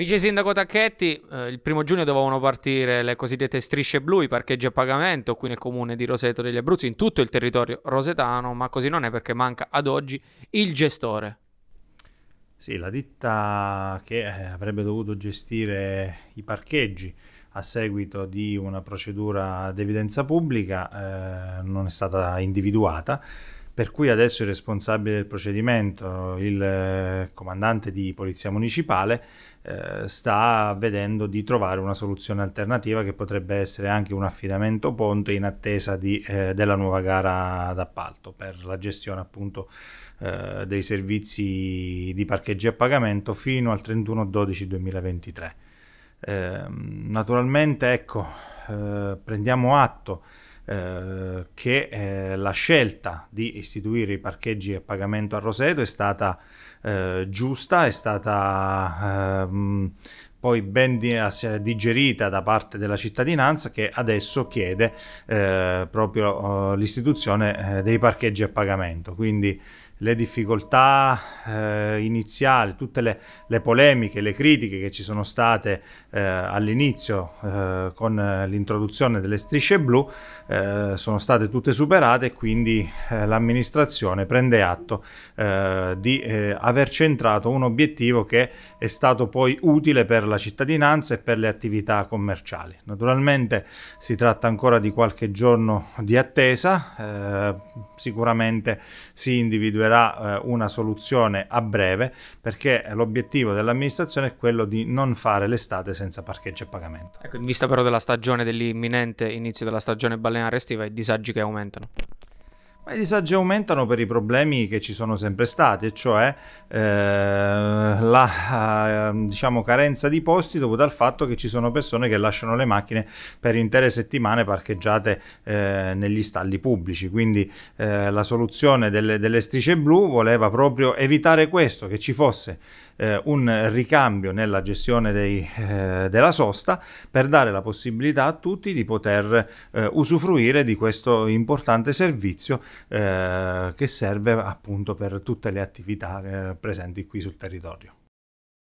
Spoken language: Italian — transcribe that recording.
Vice Sindaco Tacchetti, eh, il primo giugno dovevano partire le cosiddette strisce blu, i parcheggi a pagamento qui nel comune di Roseto degli Abruzzi, in tutto il territorio rosetano, ma così non è perché manca ad oggi il gestore. Sì, la ditta che eh, avrebbe dovuto gestire i parcheggi a seguito di una procedura d'evidenza pubblica eh, non è stata individuata per cui adesso il responsabile del procedimento, il eh, comandante di polizia municipale, eh, sta vedendo di trovare una soluzione alternativa che potrebbe essere anche un affidamento ponte in attesa di, eh, della nuova gara d'appalto per la gestione appunto eh, dei servizi di parcheggi a pagamento fino al 31-12-2023. Ehm, naturalmente, ecco, eh, prendiamo atto eh, che eh, la scelta di istituire i parcheggi a pagamento a Roseto è stata eh, giusta, è stata ehm, poi ben eh, digerita da parte della cittadinanza che adesso chiede eh, proprio eh, l'istituzione eh, dei parcheggi a pagamento. Quindi le difficoltà eh, iniziali, tutte le, le, polemiche, le critiche che ci sono state eh, all'inizio eh, con l'introduzione delle strisce blu eh, sono state tutte superate e quindi eh, l'amministrazione prende atto di aver centrato un obiettivo che è stato poi utile per la cittadinanza e per le attività commerciali. Naturalmente si tratta ancora di qualche giorno di attesa, eh, sicuramente si individuerà eh, una soluzione a breve perché l'obiettivo dell'amministrazione è quello di non fare l'estate senza parcheggio e pagamento. Ecco, in vista però della stagione dell'imminente inizio della stagione balneare estiva, i disagi che aumentano. Ma i disagi aumentano per i problemi che ci sono sempre stati, e cioè eh, la eh, diciamo, carenza di posti dovuta al fatto che ci sono persone che lasciano le macchine per intere settimane parcheggiate eh, negli stalli pubblici. Quindi eh, la soluzione delle, delle strisce blu voleva proprio evitare questo, che ci fosse eh, un ricambio nella gestione dei, eh, della sosta per dare la possibilità a tutti di poter eh, usufruire di questo importante servizio eh, che serve appunto per tutte le attività eh, presenti qui sul territorio.